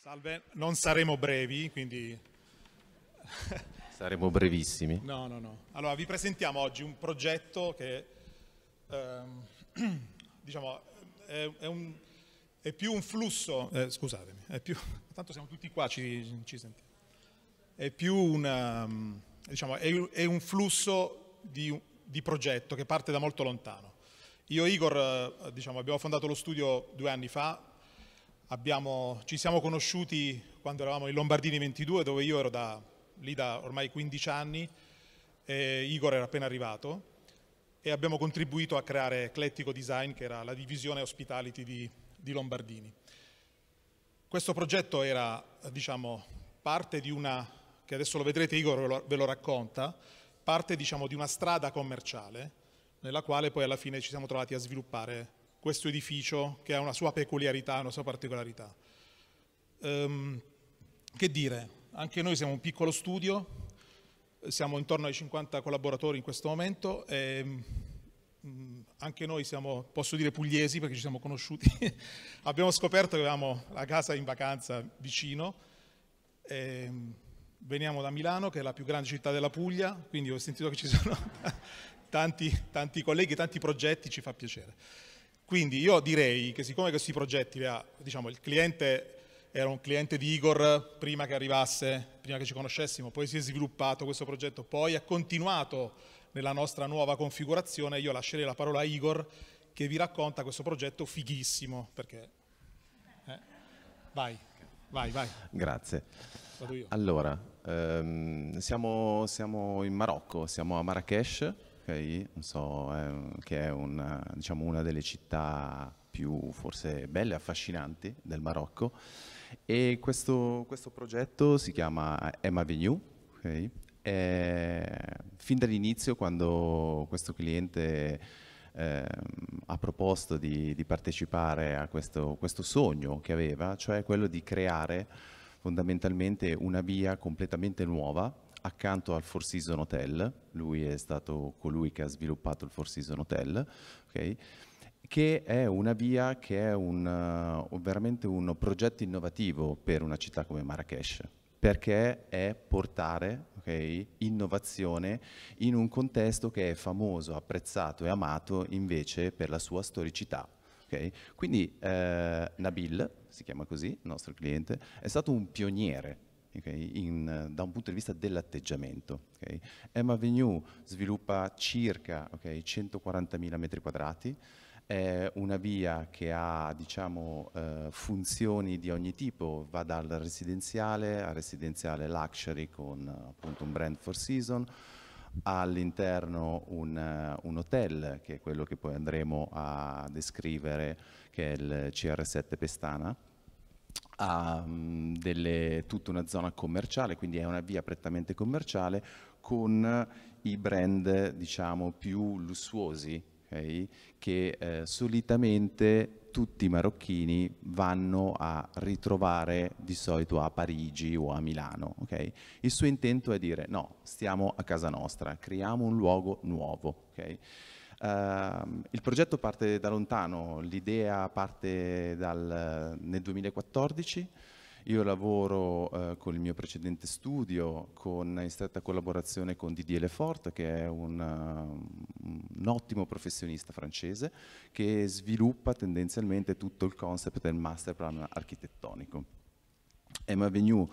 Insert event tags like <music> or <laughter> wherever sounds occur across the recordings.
Salve, non saremo brevi, quindi... <laughs> Saremo brevissimi. No, no, no. Allora, vi presentiamo oggi un progetto che, ehm, <clears throat> diciamo, è, è, un, è, più un flusso, eh, scusatemi, è più, <laughs> tanto siamo tutti qua, ci, ci sentiamo, è più una, ehm, diciamo, è, è un flusso di, di progetto che parte da molto lontano. Io e Igor eh, diciamo, abbiamo fondato lo studio due anni fa, Abbiamo, ci siamo conosciuti quando eravamo in Lombardini 22, dove io ero da, lì da ormai 15 anni, e Igor era appena arrivato, e abbiamo contribuito a creare Eclettico Design, che era la divisione hospitality di, di Lombardini. Questo progetto era, diciamo, parte di una, che adesso lo vedrete, Igor ve lo, ve lo racconta, parte, diciamo, di una strada commerciale, nella quale poi alla fine ci siamo trovati a sviluppare questo edificio che ha una sua peculiarità, una sua particolarità. Ehm, che dire, anche noi siamo un piccolo studio, siamo intorno ai 50 collaboratori in questo momento e mm, anche noi siamo, posso dire, pugliesi perché ci siamo conosciuti. <laughs> Abbiamo scoperto che avevamo la casa in vacanza vicino. E mm, veniamo da Milano, che è la più grande città della Puglia, quindi ho sentito che ci sono <laughs> tanti, tanti colleghi, tanti progetti, ci fa piacere. Quindi io direi che siccome questi progetti, diciamo, il cliente era un cliente di Igor prima che arrivasse, prima che ci conoscessimo, poi si è sviluppato questo progetto, poi ha continuato nella nostra nuova configurazione, io lascerei la parola a Igor che vi racconta questo progetto fighissimo, perché... Eh? Vai, vai, vai. Grazie. Allora, ehm, siamo, siamo in Marocco, siamo a Marrakesh okay? so, è che è una, diciamo, una delle città più forse belle e affascinanti del Marocco. E questo, questo progetto si chiama Emma Venue. Okay? fin dall'inizio, quando questo cliente eh, ha proposto di, di, partecipare a questo, questo sogno che aveva, cioè quello di creare fondamentalmente una via completamente nuova accanto al Four Seasons Hotel, lui è stato colui che ha sviluppato il Four Seasons Hotel, okay? che è una via che è uh, un, veramente un progetto innovativo per una città come Marrakesh perché è portare okay, innovazione in un contesto che è famoso, apprezzato e amato invece per la sua storicità. Okay? Quindi eh, Nabil, si chiama così, il nostro cliente, è stato un pioniere okay, in, eh, da un punto di vista dell'atteggiamento. Okay. M Avenue sviluppa circa okay, 140.000 metri quadrati, è una via che ha diciamo, eh, funzioni di ogni tipo, va dal residenziale al residenziale luxury con appunto un brand for season, all'interno un, eh, un, hotel che è quello che poi andremo a descrivere che è il CR7 Pestana ha delle, tutta una zona commerciale, quindi è una via prettamente commerciale con i brand diciamo, più lussuosi okay? che eh, solitamente tutti i marocchini vanno a ritrovare di solito a Parigi o a Milano. Okay? Il suo intento è dire no, stiamo a casa nostra, creiamo un luogo nuovo. Okay? Ehm, il progetto parte da lontano, l'idea parte dal, nel 2014, io lavoro uh, con il mio precedente studio con, in stretta collaborazione con Didier Lefort che è un, uh, un ottimo professionista francese che sviluppa tendenzialmente tutto il concept del master plan architettonico. Emma Venue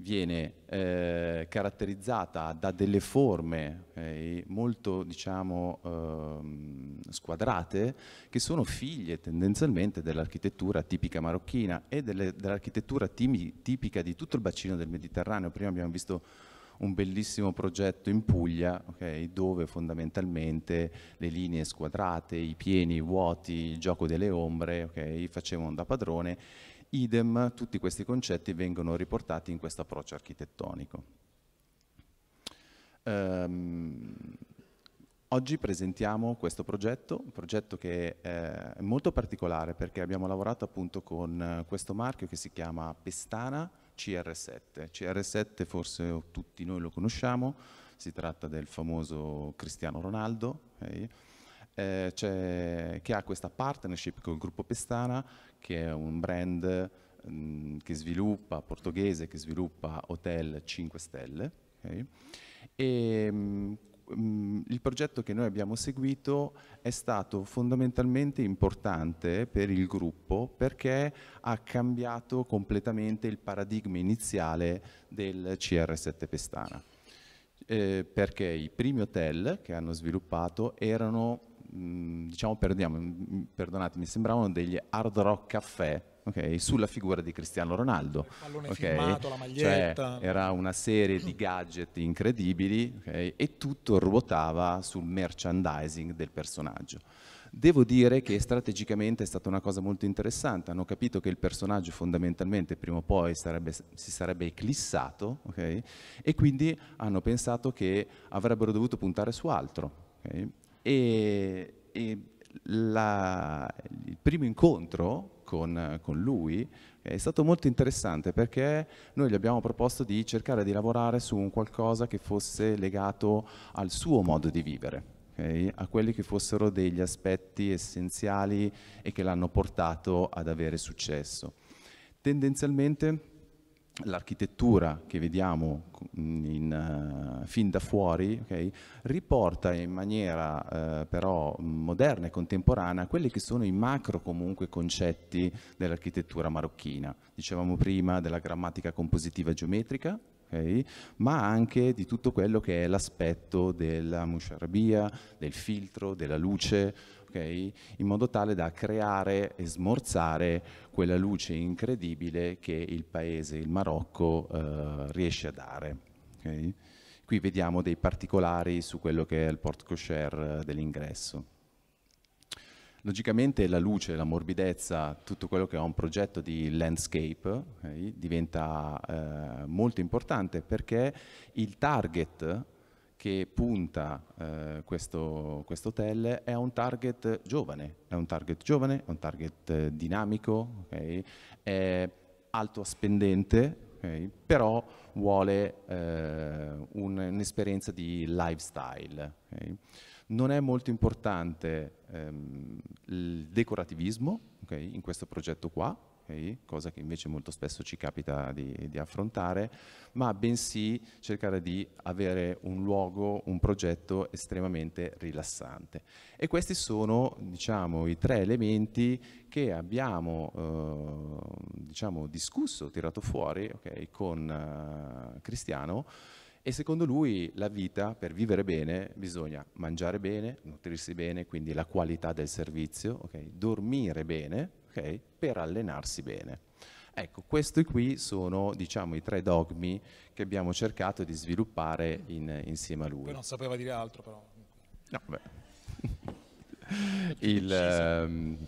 viene eh, caratterizzata da delle forme eh, molto diciamo, eh, squadrate che sono figlie tendenzialmente dell'architettura tipica marocchina e dell'architettura tipica di tutto il bacino del Mediterraneo. Prima abbiamo visto un bellissimo progetto in Puglia okay, dove fondamentalmente le linee squadrate, i pieni, i vuoti, il gioco delle ombre okay, facevano da padrone Idem, tutti questi concetti vengono riportati in questo approccio architettonico. Um, oggi presentiamo questo progetto, un progetto che è molto particolare perché abbiamo lavorato appunto con eh, questo marchio che si chiama Pestana CR7. CR7 forse tutti noi lo conosciamo, si tratta del famoso Cristiano Ronaldo, eh, che ha questa partnership col gruppo Pestana che è un brand mh, mm, che sviluppa, portoghese, che sviluppa hotel 5 stelle. Okay? E, mh, mm, mm, il progetto che noi abbiamo seguito è stato fondamentalmente importante per il gruppo perché ha cambiato completamente il paradigma iniziale del CR7 Pestana. Eh, perché i primi hotel che hanno sviluppato erano Mm, diciamo, perdiamo, mm, perdonatemi, sembravano degli hard rock caffè, Okay, sulla figura di Cristiano Ronaldo. Il pallone Okay? Filmato, cioè, era una serie di gadget incredibili okay? e tutto ruotava sul merchandising del personaggio. Devo dire che strategicamente è stata una cosa molto interessante, hanno capito che il personaggio fondamentalmente prima o poi sarebbe, si sarebbe eclissato e quindi hanno pensato che avrebbero dovuto puntare su altro e, e la, il primo incontro con, con, lui è stato molto interessante perché noi gli abbiamo proposto di cercare di lavorare su un qualcosa che fosse legato al suo modo di vivere, okay? a quelli che fossero degli aspetti essenziali e che l'hanno portato ad avere successo. Tendenzialmente l'architettura che vediamo in, uh, fin da fuori okay, riporta in maniera uh, però moderna e contemporanea quelli che sono i macro comunque concetti dell'architettura marocchina. Dicevamo prima della grammatica compositiva geometrica, Okay? ma anche di tutto quello che è l'aspetto della musharabia, del filtro, della luce, okay? in modo tale da creare e smorzare quella luce incredibile che il paese, il Marocco, eh, riesce a dare. Okay? Qui vediamo dei particolari su quello che è il port cochere eh, dell'ingresso. Logicamente la luce, la morbidezza, tutto quello che è un progetto di landscape okay, diventa eh, molto importante perché il target che punta eh, questo, questo, hotel è un target giovane, è un target giovane, è un target eh, dinamico, okay? è alto spendente, okay? però vuole eh, un'esperienza di lifestyle. Okay? Non è molto importante ehm, il decorativismo in questo progetto qua, cosa che invece molto spesso ci capita di, di affrontare, ma bensì cercare di avere un luogo, un progetto estremamente rilassante. E questi sono diciamo, i tre elementi che abbiamo eh, diciamo, discusso, tirato fuori okay, con eh, Cristiano. E secondo lui la vita, per vivere bene, bisogna mangiare bene, nutrirsi bene, quindi la qualità del servizio, okay? dormire bene, okay? per allenarsi bene. Ecco, questi qui sono diciamo, i tre dogmi che abbiamo cercato di sviluppare in, insieme a lui. Poi non sapeva dire altro però. No, <laughs> Il, ehm,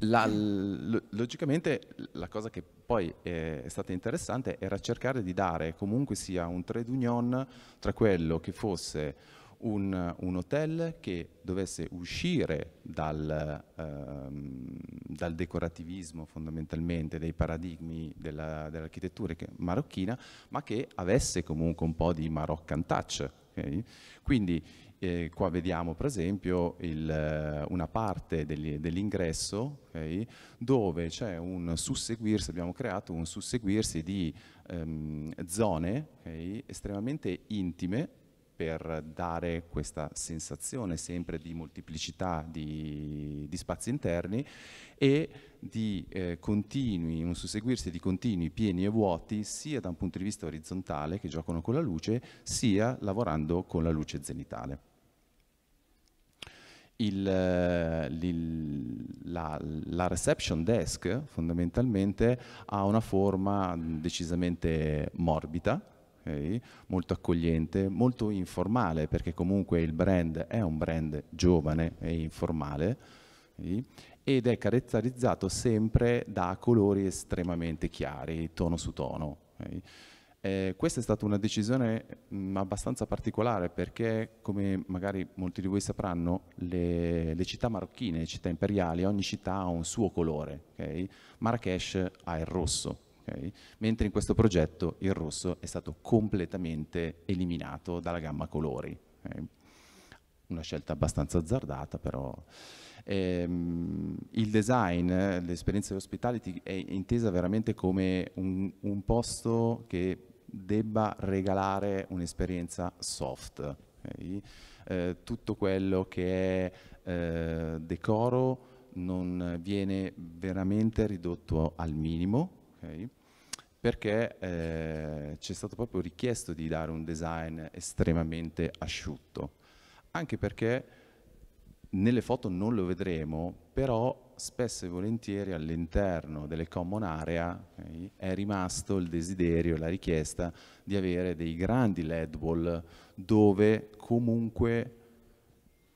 la, logicamente la cosa che poi è, è, stata interessante era cercare di dare comunque sia un trade union tra quello che fosse un, un hotel che dovesse uscire dal, ehm, dal decorativismo fondamentalmente, dei paradigmi dell'architettura dell marocchina, ma che avesse comunque un po' di Moroccan touch. Okay? Quindi eh, qua vediamo per esempio il, eh, una parte dell'ingresso okay, dove c'è un susseguirsi, abbiamo creato un susseguirsi di ehm, zone okay, estremamente intime per dare questa sensazione sempre di moltiplicità di, di spazi interni e di eh, continui, un susseguirsi di continui pieni e vuoti sia da un punto di vista orizzontale che giocano con la luce sia lavorando con la luce zenitale. Il, eh, il, la, la, reception desk fondamentalmente ha una forma decisamente morbida okay? molto accogliente, molto informale perché comunque il brand è un brand giovane e informale okay? ed è caratterizzato sempre da colori estremamente chiari, tono su tono. Okay? Eh, questa è stata una decisione mh, mm, abbastanza particolare perché, come magari molti di voi sapranno, le, le città marocchine, le città imperiali, ogni città ha un suo colore. Okay? Marrakesh ha il rosso, okay? mentre in questo progetto il rosso è stato completamente eliminato dalla gamma colori. Okay? Una scelta abbastanza azzardata però. Ehm, il design, l'esperienza di hospitality è intesa veramente come un, un posto che debba regalare un'esperienza soft. Okay? Eh, tutto quello che è eh, decoro non viene veramente ridotto al minimo. Okay? perché eh, ci è stato proprio richiesto di dare un design estremamente asciutto, anche perché nelle foto non lo vedremo, però spesso e volentieri all'interno delle common area okay, è rimasto il desiderio, la richiesta di avere dei grandi LED wall dove comunque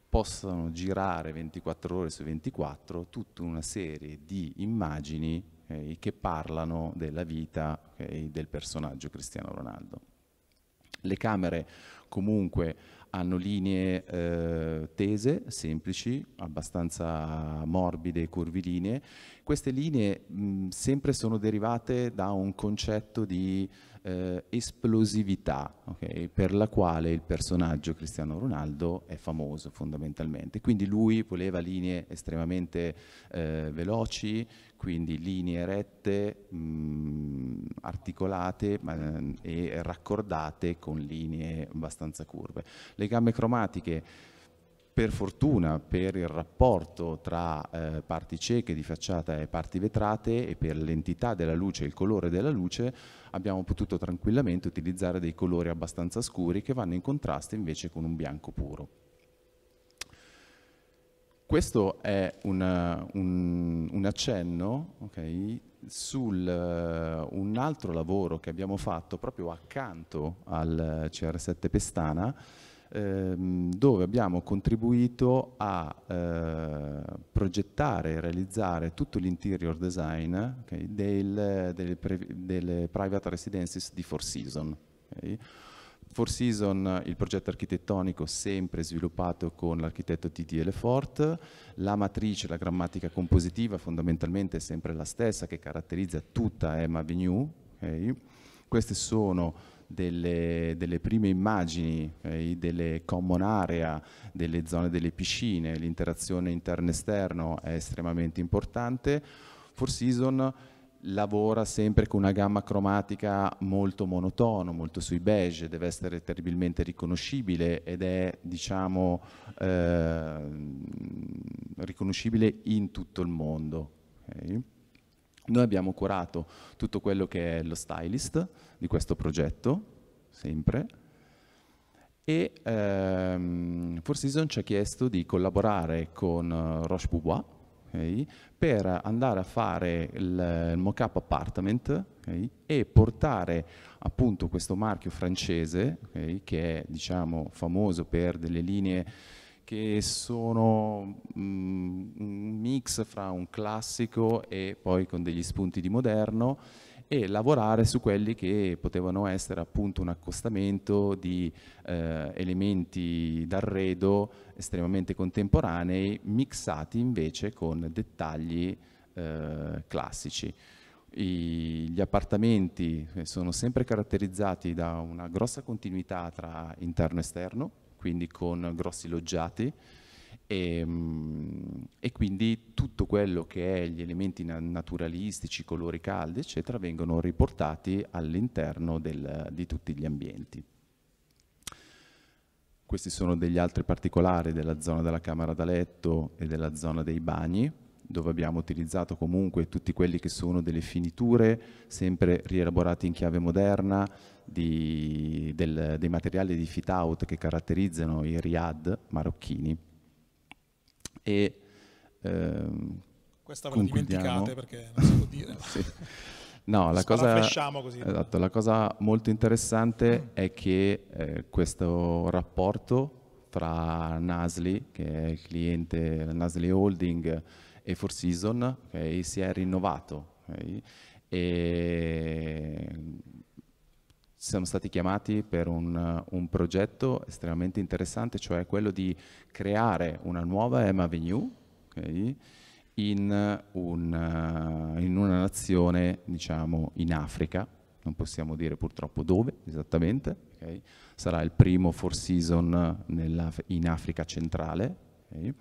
possano girare 24 ore su 24 tutta una serie di immagini okay, eh, che parlano della vita okay, eh, del personaggio Cristiano Ronaldo. Le camere comunque hanno linee eh, tese, semplici, abbastanza morbide e curvilinee queste linee mh, sempre sono derivate da un concetto di eh, esplosività, okay, per la quale il personaggio Cristiano Ronaldo è famoso fondamentalmente. Quindi lui voleva linee estremamente eh, veloci, quindi linee rette, mh, articolate mh, eh, e raccordate con linee abbastanza curve. Le gambe cromatiche per fortuna per il rapporto tra eh, parti cieche di facciata e parti vetrate e per l'entità della luce e il colore della luce abbiamo potuto tranquillamente utilizzare dei colori abbastanza scuri che vanno in contrasto invece con un bianco puro. Questo è una, un, un, accenno okay, su uh, eh, un altro lavoro che abbiamo fatto proprio accanto al eh, CR7 Pestana ehm, dove abbiamo contribuito a eh, progettare e realizzare tutto l'interior design okay, del, delle, delle, private residences di Four Seasons. Okay. Four Seasons, il progetto architettonico sempre sviluppato con l'architetto T.T. Elefort, la matrice, la grammatica compositiva fondamentalmente è sempre la stessa che caratterizza tutta Emma Avenue. Okay. Queste sono delle, delle prime immagini, eh, delle common area, delle zone delle piscine, l'interazione interno-esterno è estremamente importante. Four Season lavora sempre con una gamma cromatica molto monotono, molto sui beige, deve essere terribilmente riconoscibile ed è diciamo eh, riconoscibile in tutto il mondo. Okay. Noi abbiamo curato tutto quello che è lo stylist di questo progetto, sempre, e ehm, Four Season ci ha chiesto di collaborare con eh, Roche Boubois okay, per andare a fare il, il mock-up apartment okay, e portare appunto questo marchio francese, okay, che è diciamo famoso per delle linee che sono mm, un mix fra un classico e poi con degli spunti di moderno e lavorare su quelli che potevano essere appunto un accostamento di eh, elementi d'arredo estremamente contemporanei mixati invece con dettagli eh, classici. I, gli appartamenti sono sempre caratterizzati da una grossa continuità tra interno e esterno, quindi con grossi loggiati e, ehm, e, quindi tutto quello che è gli elementi naturalistici, colori caldi, eccetera, vengono riportati all'interno di tutti gli ambienti. Questi sono degli altri particolari della zona della camera da letto e della zona dei bagni, dove abbiamo utilizzato comunque tutti quelli che sono delle finiture, sempre rielaborate in chiave moderna, di, del, dei materiali di fit out che caratterizzano i riad marocchini. E, ehm, Questa ve la dimenticate perché non si può dire. <laughs> sì. No, la cosa, esatto, la cosa, molto interessante è che eh, questo rapporto tra Nasli, che è il cliente Nasli Holding, e Four Season, okay, si è rinnovato. Okay, e siamo stati chiamati per un, un, progetto estremamente interessante, cioè quello di creare una nuova Emma Avenue okay, in, un, eh, in, una nazione, diciamo, in Africa, non possiamo dire purtroppo dove esattamente, okay, sarà il primo Four Season in Africa centrale, Okay?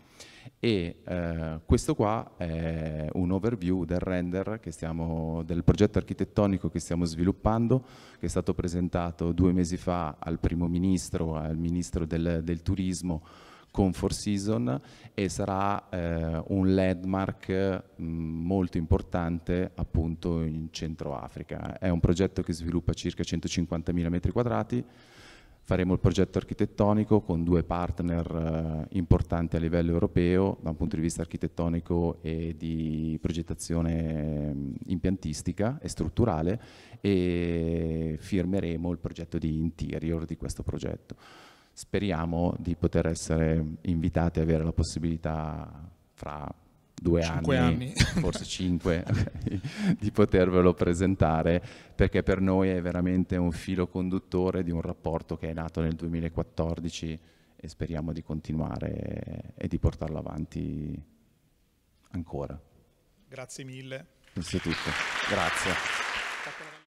E eh, questo qua è un overview del render stiamo, del progetto architettonico che stiamo sviluppando, che è stato presentato due mesi fa al primo ministro, al ministro del, del turismo con Four Season e sarà eh, un landmark mh, mm, molto importante appunto in Centro Africa. È un progetto che sviluppa circa 150.000 metri quadrati, Faremo il progetto architettonico con due partner eh, importanti a livello europeo da un punto di vista architettonico e di progettazione eh, impiantistica e strutturale e firmeremo il progetto di interior di questo progetto. Speriamo di poter essere invitati e avere la possibilità fra due anni, anni, <laughs> forse cinque, <laughs> di potervelo presentare, perché per noi è veramente un filo conduttore di un rapporto che è nato nel 2014 e speriamo di continuare e di portarlo avanti ancora. Grazie mille. Questo è tutto. Grazie.